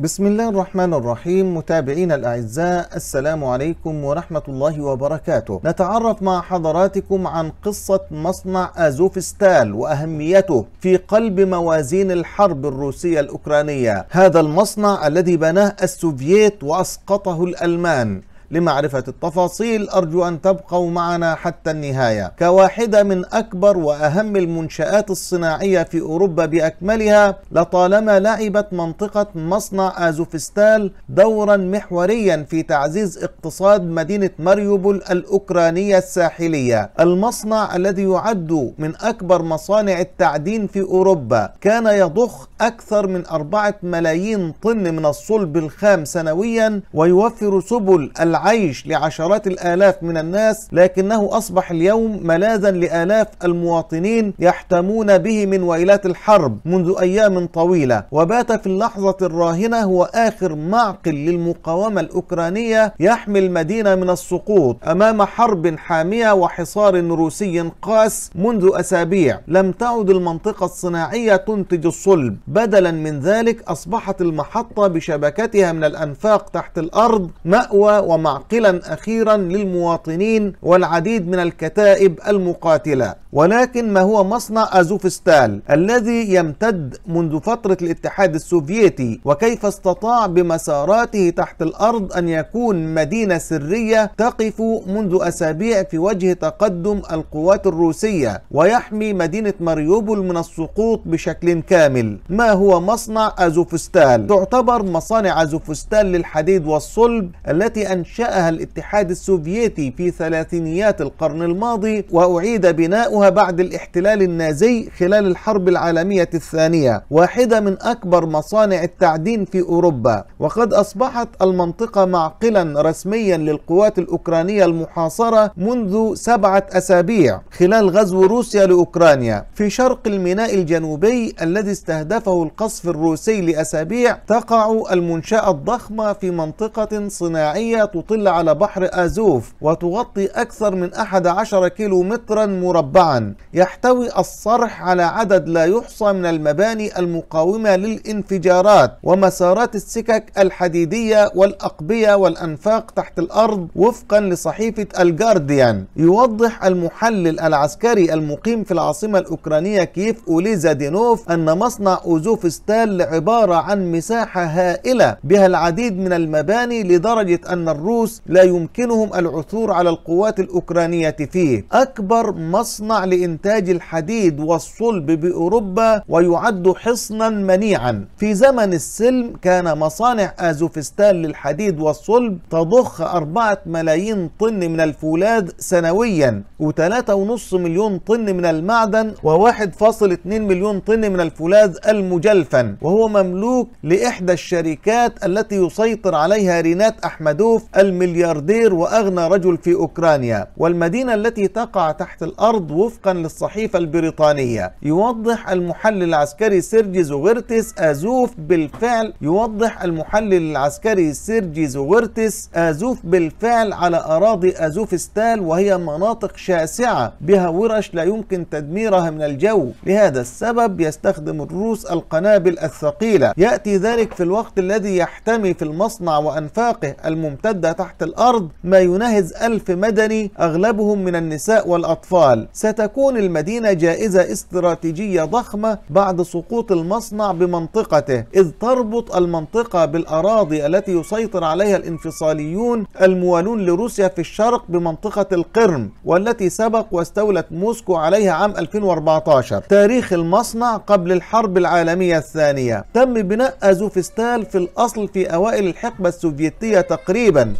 بسم الله الرحمن الرحيم متابعينا الأعزاء السلام عليكم ورحمة الله وبركاته نتعرف مع حضراتكم عن قصة مصنع أزوفستال وأهميته في قلب موازين الحرب الروسية الأوكرانية هذا المصنع الذي بناه السوفييت وأسقطه الألمان لمعرفة التفاصيل أرجو أن تبقوا معنا حتى النهاية كواحدة من أكبر وأهم المنشآت الصناعية في أوروبا بأكملها لطالما لعبت منطقة مصنع أزوفستال دورا محوريا في تعزيز اقتصاد مدينة مريوبول الأوكرانية الساحلية المصنع الذي يعد من أكبر مصانع التعدين في أوروبا كان يضخ أكثر من أربعة ملايين طن من الصلب الخام سنويا ويوفر سبل العمل العيش لعشرات الآلاف من الناس لكنه أصبح اليوم ملاذا لآلاف المواطنين يحتمون به من ويلات الحرب منذ أيام طويلة وبات في اللحظة الراهنة هو آخر معقل للمقاومة الأوكرانية يحمي المدينة من السقوط أمام حرب حامية وحصار روسي قاس منذ أسابيع لم تعد المنطقة الصناعية تنتج الصلب بدلا من ذلك أصبحت المحطة بشبكتها من الأنفاق تحت الأرض مأوى ومع معقلا أخيرا للمواطنين والعديد من الكتائب المقاتلة ولكن ما هو مصنع أزوفستال الذي يمتد منذ فترة الاتحاد السوفيتي وكيف استطاع بمساراته تحت الأرض أن يكون مدينة سرية تقف منذ أسابيع في وجه تقدم القوات الروسية ويحمي مدينة ماريوبول من السقوط بشكل كامل ما هو مصنع أزوفستال تعتبر مصانع أزوفستال للحديد والصلب التي أنشأها الاتحاد السوفيتي في ثلاثينيات القرن الماضي وأعيد بناؤها استخدموها بعد الاحتلال النازي خلال الحرب العالمية الثانية واحدة من أكبر مصانع التعدين في أوروبا وقد أصبحت المنطقة معقلا رسميا للقوات الأوكرانية المحاصرة منذ سبعة أسابيع خلال غزو روسيا لأوكرانيا في شرق الميناء الجنوبي الذي استهدفه القصف الروسي لأسابيع تقع المنشأة الضخمة في منطقة صناعية تطل على بحر آزوف وتغطي أكثر من 11 كيلو مترا مربعا يحتوي الصرح على عدد لا يحصى من المباني المقاومة للانفجارات ومسارات السكك الحديدية والأقبية والأنفاق تحت الأرض وفقا لصحيفة الجارديان يوضح المحلل العسكري المقيم في العاصمة الأوكرانية كييف أوليزا دينوف أن مصنع أوزوف ستال عبارة عن مساحة هائلة بها العديد من المباني لدرجة أن الروس لا يمكنهم العثور على القوات الأوكرانية فيه أكبر مصنع لإنتاج الحديد والصلب بأوروبا ويعد حصنا منيعا في زمن السلم كان مصانع أزوفستان للحديد والصلب تضخ 4 ملايين طن من الفولاذ سنويا و3.5 مليون طن من المعدن و1.2 مليون طن من الفولاذ المجلفن وهو مملوك لإحدى الشركات التي يسيطر عليها رينات أحمدوف الملياردير وأغنى رجل في أوكرانيا والمدينة التي تقع تحت الأرض وفقا للصحيفة البريطانية يوضح المحلل العسكري سيرجي زوغرتس أزوف بالفعل يوضح المحلل العسكري سيرجي زوغرتس أزوف بالفعل على أراضي أزوفستال وهي مناطق شاسعة بها ورش لا يمكن تدميرها من الجو لهذا السبب يستخدم الروس القنابل الثقيلة يأتي ذلك في الوقت الذي يحتمي في المصنع وأنفاقه الممتدة تحت الأرض ما يناهز ألف مدني أغلبهم من النساء والأطفال ست ستكون المدينة جائزة استراتيجية ضخمة بعد سقوط المصنع بمنطقته إذ تربط المنطقة بالأراضي التي يسيطر عليها الانفصاليون الموالون لروسيا في الشرق بمنطقة القرم والتي سبق واستولت موسكو عليها عام 2014 تاريخ المصنع قبل الحرب العالمية الثانية تم بناء أزوفستال في الأصل في أوائل الحقبة السوفيتية تقريبا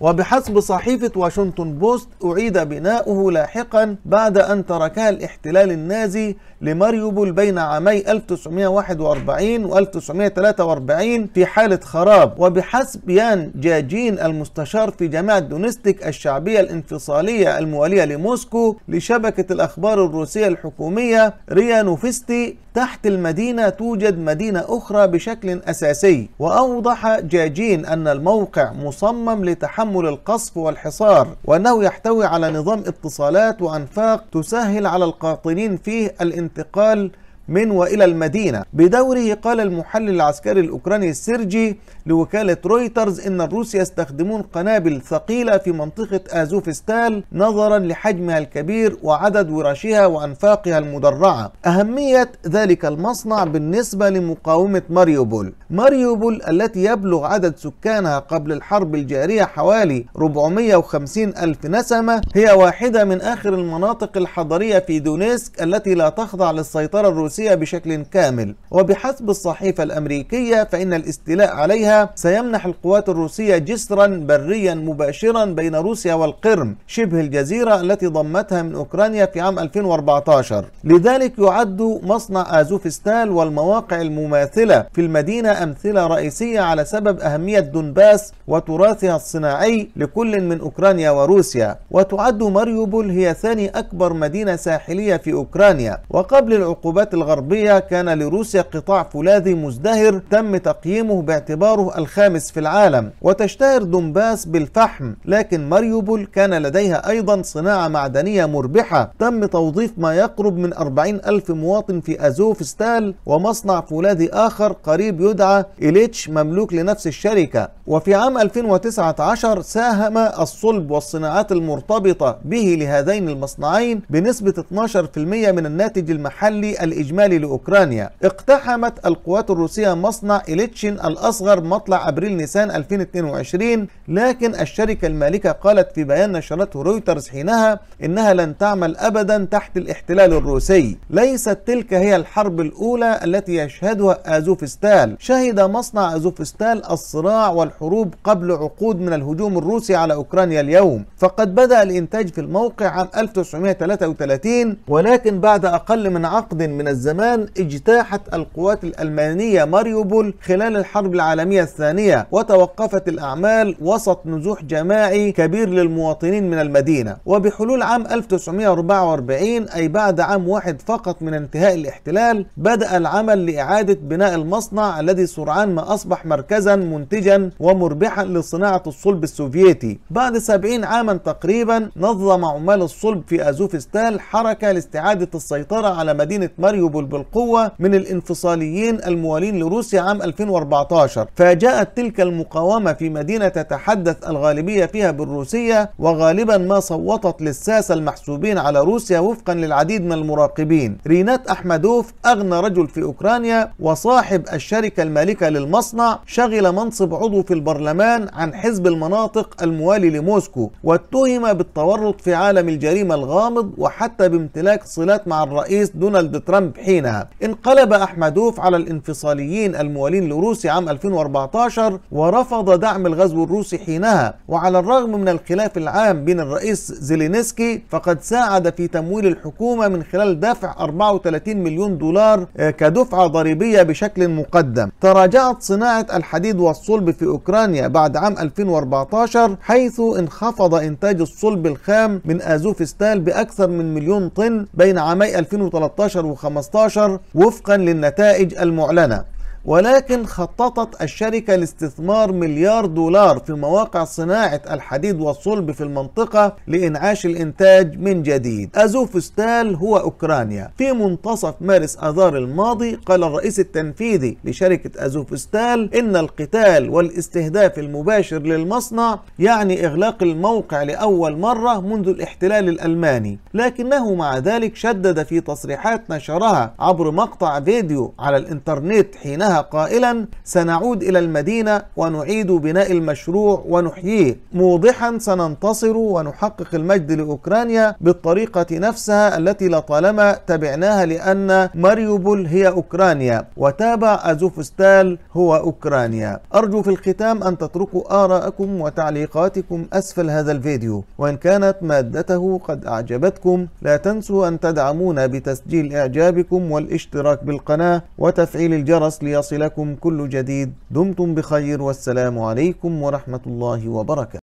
وبحسب صحيفة واشنطن بوست أعيد بناؤه لاحقا بعد أن تركها الاحتلال النازي لماريوبول بين عامي 1941 و 1943 في حالة خراب وبحسب يان جاجين المستشار في جامعة دونستيك الشعبية الانفصالية الموالية لموسكو لشبكة الأخبار الروسية الحكومية ريا نوفستي تحت المدينة توجد مدينة أخرى بشكل أساسي وأوضح جاجين أن الموقع مصمم لتحمل تحمل القصف والحصار وأنه يحتوي على نظام اتصالات وأنفاق تسهل على القاطنين فيه الانتقال من وإلى المدينة بدوره قال المحلل العسكري الأوكراني سيرجي لوكالة رويترز إن الروس يستخدمون قنابل ثقيلة في منطقة آزوفستال نظرا لحجمها الكبير وعدد ورشها وأنفاقها المدرعة أهمية ذلك المصنع بالنسبة لمقاومة ماريوبول ماريوبول التي يبلغ عدد سكانها قبل الحرب الجارية حوالي 450 ألف نسمة هي واحدة من آخر المناطق الحضرية في دونيسك التي لا تخضع للسيطرة الروسية الروسية بشكل كامل وبحسب الصحيفة الأمريكية فإن الاستيلاء عليها سيمنح القوات الروسية جسرا بريا مباشرا بين روسيا والقرم شبه الجزيرة التي ضمتها من أوكرانيا في عام 2014 لذلك يعد مصنع أزوفستال والمواقع المماثلة في المدينة أمثلة رئيسية على سبب أهمية دونباس وتراثها الصناعي لكل من أوكرانيا وروسيا وتعد ماريوبول هي ثاني أكبر مدينة ساحلية في أوكرانيا وقبل العقوبات الغربية كان لروسيا قطاع فولاذي مزدهر تم تقييمه باعتباره الخامس في العالم وتشتهر دومباس بالفحم لكن ماريوبول كان لديها أيضا صناعة معدنية مربحة تم توظيف ما يقرب من 40 ألف مواطن في أزوف ستال ومصنع فولاذي آخر قريب يدعى إليتش مملوك لنفس الشركة وفي عام 2019 ساهم الصلب والصناعات المرتبطة به لهذين المصنعين بنسبة 12% من الناتج المحلي الإجمالي الإجمالي لأوكرانيا اقتحمت القوات الروسية مصنع إليتشين الأصغر مطلع أبريل نيسان 2022 لكن الشركة المالكة قالت في بيان نشرته رويترز حينها إنها لن تعمل أبدا تحت الاحتلال الروسي ليست تلك هي الحرب الأولى التي يشهدها أزوفستال شهد مصنع أزوفستال الصراع والحروب قبل عقود من الهجوم الروسي على أوكرانيا اليوم فقد بدأ الإنتاج في الموقع عام 1933 ولكن بعد أقل من عقد من الزمان اجتاحت القوات الألمانية ماريوبول خلال الحرب العالمية الثانية وتوقفت الأعمال وسط نزوح جماعي كبير للمواطنين من المدينة وبحلول عام 1944 أي بعد عام واحد فقط من انتهاء الاحتلال بدأ العمل لإعادة بناء المصنع الذي سرعان ما أصبح مركزا منتجا ومربحا لصناعة الصلب السوفيتي بعد 70 عاما تقريبا نظم عمال الصلب في أزوفستال حركة لاستعادة السيطرة على مدينة ماريوبول قبل بالقوة من الانفصاليين الموالين لروسيا عام 2014 فجاءت تلك المقاومة في مدينة تتحدث الغالبية فيها بالروسية وغالبا ما صوتت للساسة المحسوبين على روسيا وفقا للعديد من المراقبين رينات أحمدوف أغنى رجل في أوكرانيا وصاحب الشركة المالكة للمصنع شغل منصب عضو في البرلمان عن حزب المناطق الموالي لموسكو واتهم بالتورط في عالم الجريمة الغامض وحتى بامتلاك صلات مع الرئيس دونالد ترامب حينها انقلب أحمدوف على الانفصاليين الموالين لروسيا عام 2014 ورفض دعم الغزو الروسي حينها وعلى الرغم من الخلاف العام بين الرئيس زيلينسكي فقد ساعد في تمويل الحكومة من خلال دفع 34 مليون دولار آه، كدفعة ضريبية بشكل مقدم تراجعت صناعة الحديد والصلب في أوكرانيا بعد عام 2014 حيث انخفض إنتاج الصلب الخام من أزوفستال بأكثر من مليون طن بين عامي 2013 و15 2015 وفقا للنتائج المعلنة ولكن خططت الشركة لاستثمار مليار دولار في مواقع صناعة الحديد والصلب في المنطقة لإنعاش الإنتاج من جديد أزوفستال هو أوكرانيا في منتصف مارس آذار الماضي قال الرئيس التنفيذي لشركة أزوفستال إن القتال والاستهداف المباشر للمصنع يعني إغلاق الموقع لأول مرة منذ الاحتلال الألماني لكنه مع ذلك شدد في تصريحات نشرها عبر مقطع فيديو على الإنترنت حينها أنهاها قائلا سنعود إلى المدينة ونعيد بناء المشروع ونحييه موضحا سننتصر ونحقق المجد لأوكرانيا بالطريقة نفسها التي لطالما تبعناها لأن ماريوبول هي أوكرانيا وتابع أزوفستال هو أوكرانيا أرجو في الختام أن تتركوا آراءكم وتعليقاتكم أسفل هذا الفيديو وإن كانت مادته قد أعجبتكم لا تنسوا أن تدعمونا بتسجيل إعجابكم والاشتراك بالقناة وتفعيل الجرس ليصلكم يصلكم كل جديد دمتم بخير والسلام عليكم ورحمة الله وبركاته